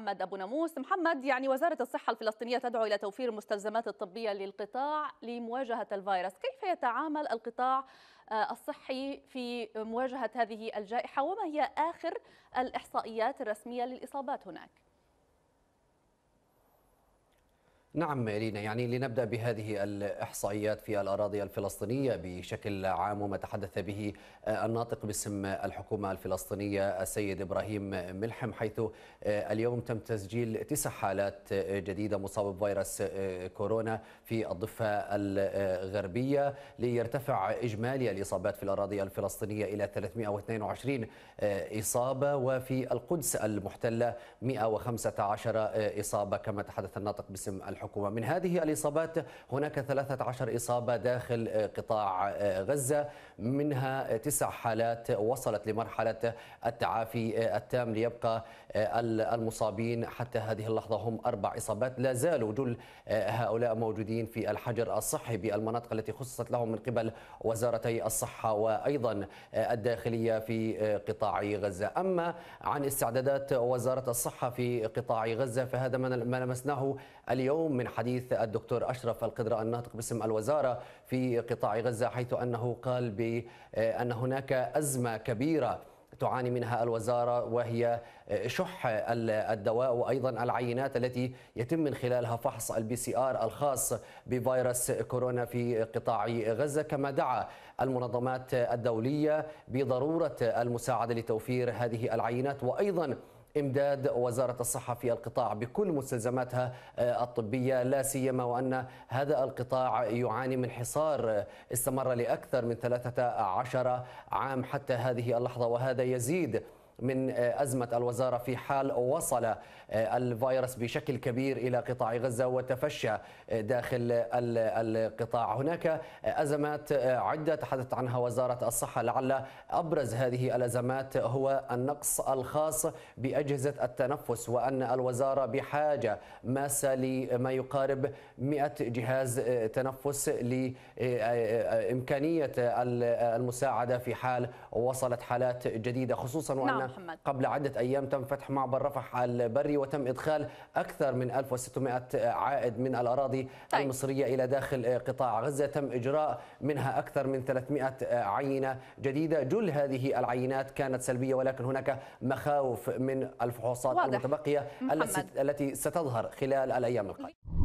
محمد أبو ناموس محمد يعني وزارة الصحة الفلسطينية تدعو إلى توفير المستلزمات الطبية للقطاع لمواجهة الفيروس كيف يتعامل القطاع آه، الصحي في مواجهة هذه الجائحة وما هي آخر الإحصائيات الرسمية للإصابات هناك؟ نعم لينا يعني لنبدأ بهذه الإحصائيات في الأراضي الفلسطينية بشكل عام وما تحدث به الناطق باسم الحكومة الفلسطينية السيد إبراهيم ملحم حيث اليوم تم تسجيل تسع حالات جديدة مصابة بفيروس كورونا في الضفة الغربية ليرتفع إجمالي الإصابات في الأراضي الفلسطينية إلى 322 إصابة وفي القدس المحتلة 115 إصابة كما تحدث الناطق باسم الحكومة الحكومة من هذه الإصابات هناك 13 إصابة داخل آه، قطاع آه، غزة منها تسع حالات وصلت لمرحلة التعافي آه، التام ليبقى المصابين حتى هذه اللحظة هم أربع إصابات لا زالوا جل هؤلاء موجودين في الحجر الصحي بالمناطق التي خصصت لهم من قبل وزارتي الصحة وأيضا الداخلية في قطاع غزة أما عن استعدادات وزارة الصحة في قطاع غزة فهذا ما لمسناه اليوم اليوم من حديث الدكتور أشرف القدرة الناطق باسم الوزارة في قطاع غزة حيث أنه قال بأن آه، هناك أزمة كبيرة تعاني منها الوزارة وهي آه، شح الدواء وأيضا العينات التي يتم من خلالها فحص البي سي آر الخاص بفيروس كورونا في قطاع غزة كما دعا المنظمات الدولية بضرورة المساعدة لتوفير هذه العينات وأيضا امداد وزاره الصحه في القطاع بكل مستلزماتها آه، الطبيه لا سيما وان هذا القطاع يعاني من حصار آه، استمر لاكثر من 13 عام حتى هذه اللحظه وهذا يزيد من آه، أزمة الوزارة في حال وصل آه، الفيروس بشكل كبير إلى قطاع غزة وتفشى آه، داخل القطاع هناك أزمات عدة تحدثت عنها وزارة الصحة لعل أبرز هذه الأزمات هو النقص الخاص بأجهزة التنفس وأن الوزارة بحاجة ماسة لما يقارب 100 جهاز تنفس لإمكانية المساعدة في حال وصلت حالات جديده خصوصا وان نعم. محمد. قبل عدة أيام تم فتح معبر رفح البري وتم إدخال أكثر من 1600 عائد من الأراضي طيب. المصرية إلى داخل قطاع غزة تم إجراء منها أكثر من 300 عينة جديدة جل هذه العينات كانت سلبية ولكن هناك مخاوف من الفحوصات واضح. المتبقية محمد. التي ستظهر خلال الأيام القادمة